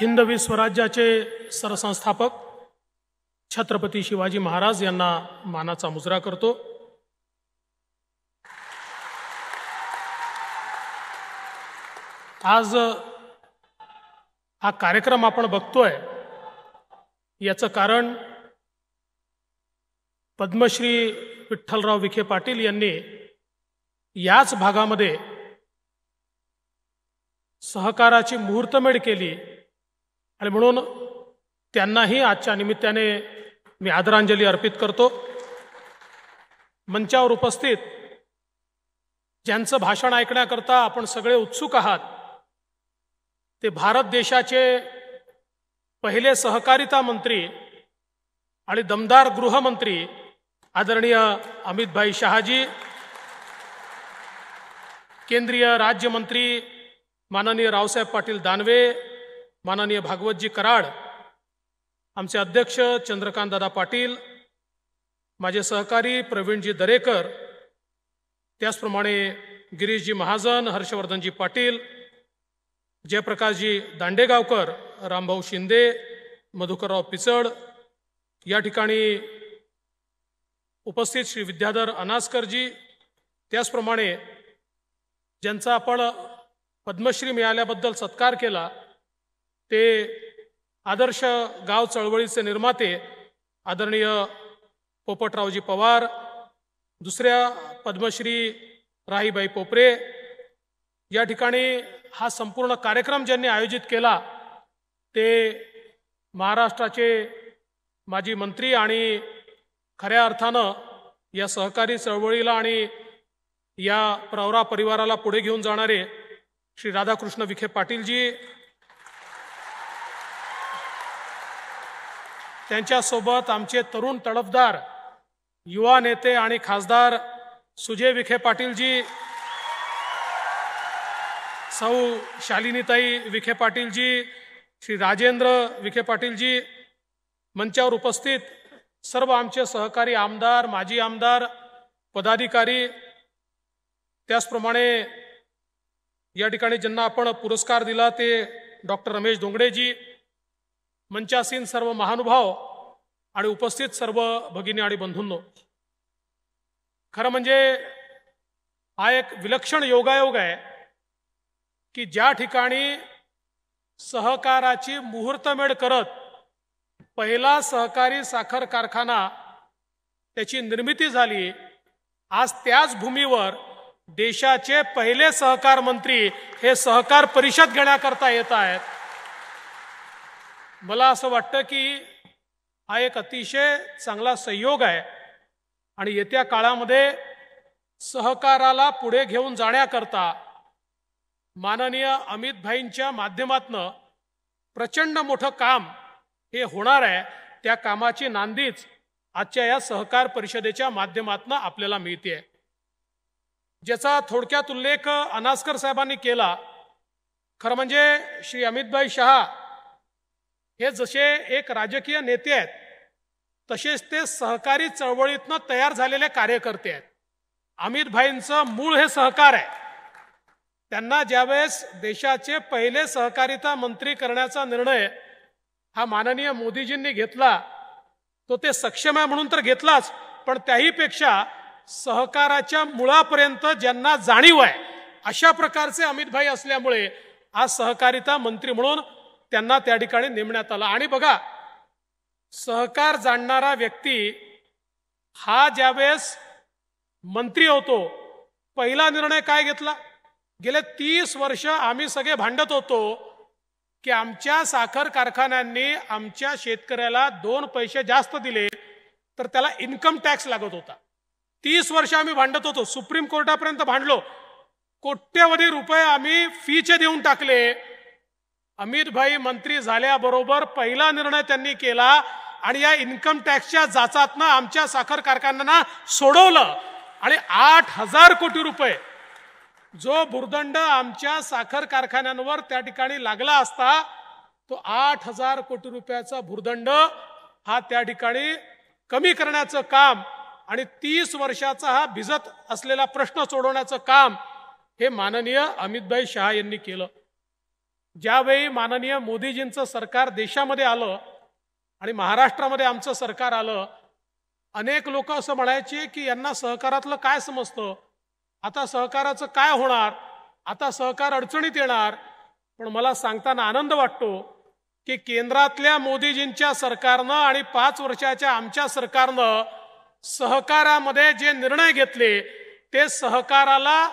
हिंदवी स्वराज्याचे सरसंस्थापक छत्रपती शिवाजी महाराज यांना मानाचा मुजरा करतो आज हा कार्यक्रम आपण बघतोय याचं कारण पद्मश्री विठ्ठलराव विखे पाटील यांनी याच भागामध्ये सहकाराची मुहूर्तमेढ केली आणि म्हणून त्यांनाही आजच्या निमित्ताने मी आदरांजली अर्पित करतो मंचावर उपस्थित ज्यांचं भाषण ऐकण्याकरता आपण सगळे उत्सुक आहात ते भारत देशाचे पहिले सहकारिता मंत्री आणि दमदार गृहमंत्री आदरणीय अमितभाई शहाजी केंद्रीय राज्यमंत्री माननीय रावसाहेब पाटील दानवे माननीय भागवतजी कराड आमचे अध्यक्ष चंद्रकांतदादा पाटील माझे सहकारी प्रवीणजी दरेकर त्याचप्रमाणे गिरीशजी महाजन हर्षवर्धनजी पाटील जयप्रकाशजी दांडेगावकर रामभाऊ शिंदे मधुकरराव पिचड या ठिकाणी उपस्थित श्री विद्याधर अनासकरजी त्याचप्रमाणे ज्यांचा आपण पद्मश्री मिळाल्याबद्दल सत्कार केला ते आदर्श गाव चळवळीचे निर्माते आदरणीय पोपटरावजी पवार दुसऱ्या पद्मश्री राहीबाई पोपरे या ठिकाणी हा संपूर्ण कार्यक्रम ज्यांनी आयोजित केला ते महाराष्ट्राचे माजी मंत्री आणि खऱ्या अर्थानं या सहकारी चळवळीला आणि या प्रवरा परिवाराला पुढे घेऊन जाणारे श्री राधाकृष्ण विखे पाटीलजी त्यांच्यासोबत आमचे तरुण तडफदार युवा नेते आणि खासदार सुजय विखे पाटीलजी सौ शालिनीताई विखे पाटीलजी श्री राजेंद्र विखे पाटीलजी मंचावर उपस्थित सर्व आमचे सहकारी आमदार माजी आमदार पदाधिकारी त्याचप्रमाणे या ठिकाणी ज्यांना आपण पुरस्कार दिला ते डॉक्टर रमेश डोंगडेजी मंचासीन सर्व महानुभाव आणि उपस्थित सर्व भगिनी आणि बंधूंनो खरं म्हणजे हा एक विलक्षण योगायोग आहे की ज्या ठिकाणी सहकाराची मुहूर्तमेढ करत पहिला सहकारी साखर कारखाना त्याची निर्मिती झाली आज त्याच भूमीवर देशाचे पहिले सहकार मंत्री हे सहकार परिषद घेण्याकरता येत आहेत मला असं वाटतं की हा एक अतिशय चांगला संयोग आहे आणि येत्या काळामध्ये सहकाराला पुढे घेऊन जाण्याकरता माननीय अमित भाईंच्या माध्यमातनं प्रचंड मोठं काम हे होणार आहे त्या कामाची नांदीच आजच्या या सहकार परिषदेच्या माध्यमातनं आपल्याला मिळते ज्याचा थोडक्यात उल्लेख अनास्कर साहेबांनी केला खरं म्हणजे श्री अमितभाई शहा हे जसे एक राजकीय नेते आहेत तसेच ते सहकारी चळवळीतनं तयार झालेले कार्यकर्ते आहेत अमित भाईंचं मूळ हे सहकार आहे त्यांना ज्यावेळेस देशाचे पहिले सहकारिता मंत्री करण्याचा निर्णय हा माननीय मोदीजींनी घेतला तो ते सक्षम आहे म्हणून तर घेतलाच पण त्याहीपेक्षा सहकाराच्या मुळापर्यंत ज्यांना जाणीव आहे अशा प्रकारचे अमित भाई असल्यामुळे आज सहकारिता मंत्री म्हणून त्यांना त्या ठिकाणी नेमण्यात आला आणि बघा सहकार जाणणारा व्यक्ती हा ज्यावेळेस मंत्री होतो पहिला निर्णय काय घेतला गेले तीस वर्ष आम्ही सगळे भांडत होतो की आमच्या साखर कारखान्यांनी आमच्या शेतकऱ्याला दोन पैसे जास्त दिले तर त्याला इन्कम टॅक्स लागत होता तीस वर्ष आम्ही भांडत होतो सुप्रीम कोर्टापर्यंत भांडलो कोट्यवधी रुपये आम्ही फीचे देऊन टाकले अमितभाई मंत्री झाल्याबरोबर पहिला निर्णय त्यांनी केला आणि या इन्कम टॅक्सच्या जाचातनं आमच्या साखर कारखान्यांना सोडवलं आणि आठ हजार कोटी रुपये जो भुर्दंड आमच्या साखर कारखान्यांवर त्या ठिकाणी लागला असता तो आठ हजार कोटी रुपयाचा भुर्दंड हा त्या ठिकाणी कमी करण्याचं काम आणि तीस वर्षाचा हा भिजत असलेला प्रश्न सोडवण्याचं काम हे माननीय अमितभाई शहा यांनी केलं ज्यावेळी माननीय मोदीजींचं सरकार देशामध्ये आलं आणि महाराष्ट्रामध्ये आमचं सरकार आलं अनेक लोक असं म्हणायचे की यांना सहकारातलं काय समजतं आता सहकाराचं काय होणार आता सहकार अडचणीत येणार पण मला सांगताना आनंद वाटतो की केंद्रातल्या मोदीजींच्या सरकारनं आणि पाच वर्षाच्या आमच्या सरकारनं सहकारामध्ये जे निर्णय घेतले ते सहकाराला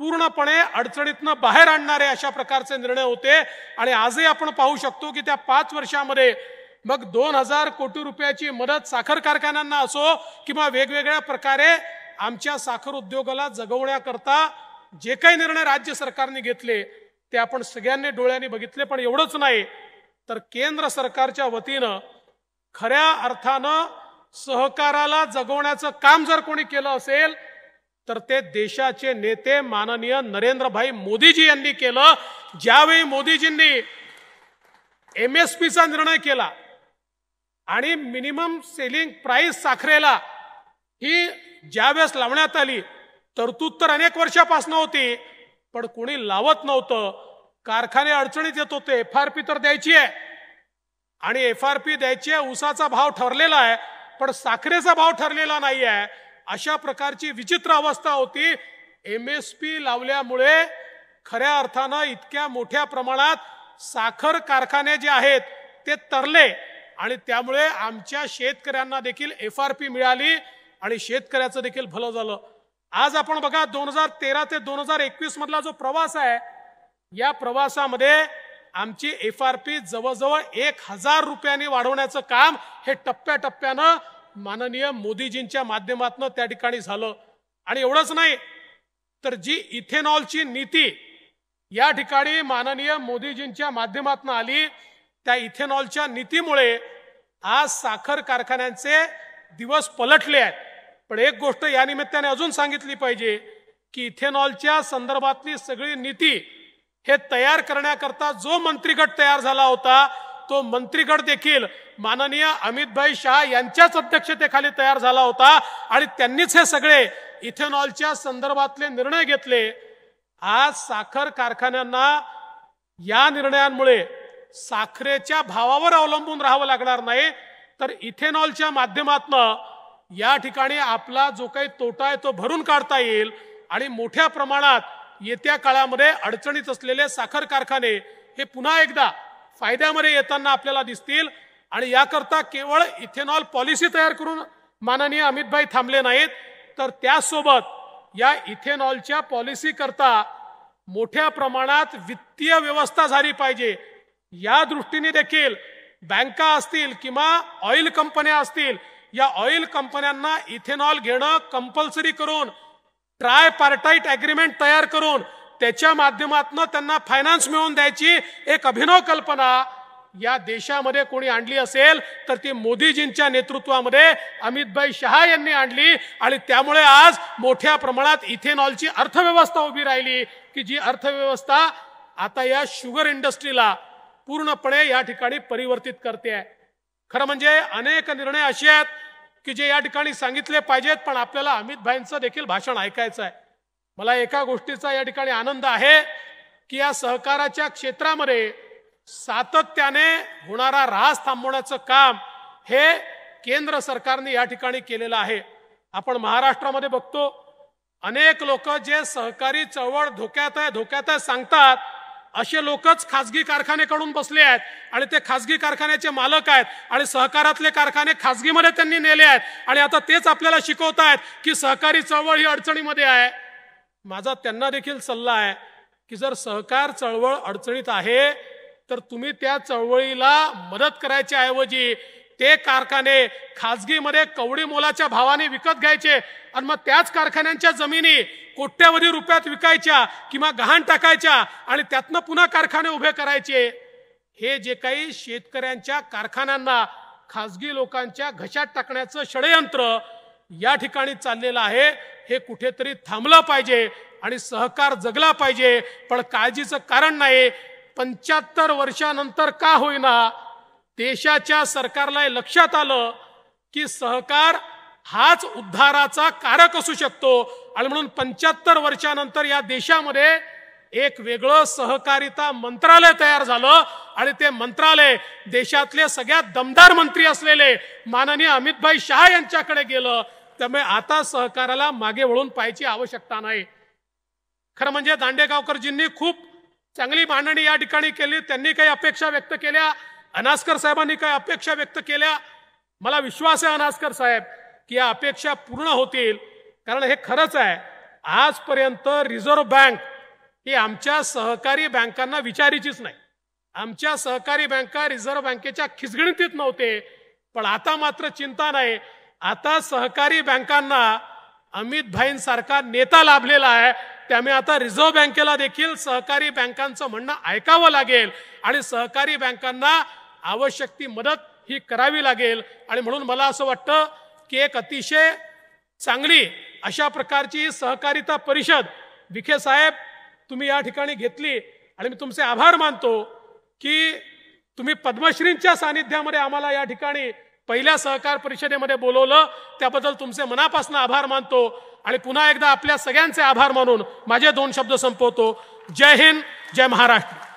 पूर्णपणे अडचणीतनं बाहेर आणणारे अशा प्रकारचे निर्णय होते आणि आजही आपण पाहू शकतो की त्या पाच वर्षामध्ये मग दोन हजार कोटी रुपयाची मदत साखर कारखान्यांना असो किंवा वेगवेगळ्या प्रकारे आमच्या साखर उद्योगाला जगवण्याकरता जे काही निर्णय राज्य सरकारने घेतले ते आपण सगळ्यांनी डोळ्यांनी बघितले पण एवढंच नाही तर केंद्र सरकारच्या वतीनं खऱ्या अर्थानं सहकाराला जगवण्याचं काम जर कोणी केलं असेल तर ते देशाचे नेते माननीय नरेंद्रभाई मोदीजी यांनी केलं ज्यावेळी मोदीजींनी एम एस पीचा निर्णय केला आणि मिनिमम सेलिंग प्राइस साखरेला ही ज्यावेळेस लावण्यात आली तरतूद तर अनेक वर्षापासून होती पण कोणी लावत नव्हतं कारखाने अडचणीत येत होते एफ आर पी तर द्यायची आहे आणि एफ आर पी द्यायची आहे उसाचा भाव ठरलेला आहे पण साखरेचा भाव ठरलेला नाही आहे अशा प्रकारची विचित्र अवस्था होती एम एस पी लावल्यामुळे खऱ्या अर्थानं इतक्या मोठ्या प्रमाणात साखर कारखाने जे आहेत ते तरले आणि त्यामुळे आमच्या शेतकऱ्यांना देखील एफ आर पी मिळाली आणि शेतकऱ्याचं देखील भलं झालं आज आपण बघा दोन हजार तेरा ते दोन हजार एकवीस मधला जो प्रवास आहे या प्रवासामध्ये आमची एफ आर पी जवळजवळ एक हजार रुपयांनी वाढवण्याचं काम हे टप्प्याटप्प्यानं माननीय मोदीजींच्या माध्यमातून त्या ठिकाणी झालं आणि एवढंच नाही तर जी इथेनॉलची नीती या ठिकाणी माननीय मोदीजींच्या माध्यमातून आली त्या इथेनॉलच्या नीतीमुळे आज साखर कारखान्यांचे दिवस पलटले आहेत पण एक गोष्ट या निमित्ताने अजून सांगितली पाहिजे की इथेनॉलच्या संदर्भातली सगळी नीती हे तयार करण्याकरता जो मंत्रिगट तयार झाला होता तो मंत्रीगड देखील माननीय अमितभाई शहा यांच्याच अध्यक्षतेखाली तयार झाला होता आणि त्यांनीच हे सगळे इथेनॉलच्या संदर्भातले निर्णय घेतले आज साखर कारखान्यांना या निर्णयांमुळे साखरेच्या भावावर अवलंबून राहावं लागणार नाही तर इथेनॉलच्या माध्यमातून या ठिकाणी आपला जो काही तोटा आहे तो भरून काढता येईल आणि मोठ्या प्रमाणात येत्या काळामध्ये अडचणीत असलेले साखर कारखाने हे पुन्हा एकदा फायद्यामध्ये येताना आपल्याला दिसतील आणि याकरता केवळ इथेनॉल पॉलिसी तयार करून माननीय अमितभाई थांबले नाहीत तर त्यासोबत या इथेनॉलच्या पॉलिसीकरता मोठ्या प्रमाणात वित्तीय व्यवस्था झाली पाहिजे या दृष्टीने देखील बँका असतील किंवा ऑइल कंपन्या असतील या ऑइल कंपन्यांना इथेनॉल घेणं कंपल्सरी करून ट्राय पार्टाईट अग्रीमेंट तयार करून त्याच्या माध्यमातून त्यांना फायनान्स मिळवून द्यायची एक अभिनव कल्पना या देशामध्ये कोणी आणली असेल तर ती मोदीजींच्या नेतृत्वामध्ये अमितभाई शहा यांनी आणली आणि त्यामुळे आज मोठ्या प्रमाणात इथेनॉलची अर्थव्यवस्था उभी राहिली की जी अर्थव्यवस्था आता या शुगर इंडस्ट्रीला पूर्णपणे या ठिकाणी परिवर्तित करते आहे खरं म्हणजे अनेक निर्णय असे आहेत की जे या ठिकाणी सांगितले पाहिजेत पण आपल्याला अमित भाईंचं देखील भाषण ऐकायचं आहे मला एका गोष्टीचा या ठिकाणी आनंद आहे की या सहकाराच्या क्षेत्रामध्ये सातत्याने होणारा ऱ्हास थांबवण्याचं काम हे केंद्र सरकारने या ठिकाणी केलेलं आहे आपण महाराष्ट्रामध्ये बघतो अनेक लोक जे सहकारी चळवळ धोक्यात आहे धोक्यात आहे सांगतात असे लोकच खाजगी कारखान्याकडून बसले आहेत आणि ते खाजगी कारखान्याचे मालक आहेत आणि सहकारातले कारखाने खाजगीमध्ये त्यांनी नेले आहेत आणि आता तेच आपल्याला शिकवत आहेत की सहकारी चळवळ ही अडचणीमध्ये आहे माझा त्यांना देखील सल्ला आहे की जर सहकार चळवळ अडचणीत आहे तर तुम्ही त्या चळवळीला मदत करायच्या ऐवजी ते कारखाने खाजगीमध्ये कवडी मोलाच्या भावाने विकत घ्यायचे आणि मग त्याच कारखान्यांच्या जमिनी कोट्यावधी रुपयात विकायच्या किंवा गहाण टाकायच्या आणि त्यातनं पुन्हा कारखाने उभे करायचे हे जे काही शेतकऱ्यांच्या कारखान्यांना खाजगी लोकांच्या घशात टाकण्याचं षडयंत्र या ठिकाणी चाललेलं आहे हे कुठेतरी थांबलं पाहिजे आणि सहकार जगला पाहिजे पण काळजीचं कारण नाही पंच्याहत्तर वर्षानंतर का होईना देशाच्या सरकारला लक्षात आलं की सहकार हाच उद्धाराचा कारक असू शकतो आणि म्हणून पंच्याहत्तर वर्षानंतर या देशामध्ये एक वेगळं सहकारिता मंत्रालय तयार झालं आणि ते मंत्रालय देशातले सगळ्यात दमदार मंत्री असलेले माननीय अमितभाई शहा यांच्याकडे गेलं त्यामुळे आता सहकाराला मागे वळून पाहायची आवश्यकता नाही खरं म्हणजे दांडेगावकरजींनी खूप चांगली मांडणी या ठिकाणी केली त्यांनी काही अपेक्षा व्यक्त केल्या अनास्कर साहेबांनी काही अपेक्षा व्यक्त केल्या मला विश्वास आहे अनास्कर साहेब की या अपेक्षा पूर्ण होतील कारण हे खरंच आहे आजपर्यंत रिझर्व्ह बँक ही आमच्या सहकारी बँकांना विचारीचीच नाही आमच्या सहकारी बँका रिझर्व्ह बँकेच्या खिचगणितीत नव्हते पण आता मात्र चिंता नाही आता सहकारी बँकांना अमित भाईंसारखा नेता लाभलेला आहे त्यामुळे आता रिझर्व्ह बँकेला देखील सहकारी बँकांचं म्हणणं ऐकावं लागेल आणि सहकारी बँकांना आवश्यक ती मदत ही करावी लागेल आणि म्हणून मला असं वाटतं की एक अतिशय चांगली अशा प्रकारची सहकारिता परिषद विखे साहेब तुम्ही या ठिकाणी घेतली आणि मी तुमचे आभार मानतो की तुम्ही पद्मश्रींच्या सानिध्यामध्ये आम्हाला या ठिकाणी पहिल्या सहकार परिषदेमध्ये बोलवलं त्याबद्दल तुमचे मनापासून आभार मानतो आणि पुन्हा एकदा आपल्या सगळ्यांचे आभार मानून माझे दोन शब्द संपवतो जय हिंद जय महाराष्ट्र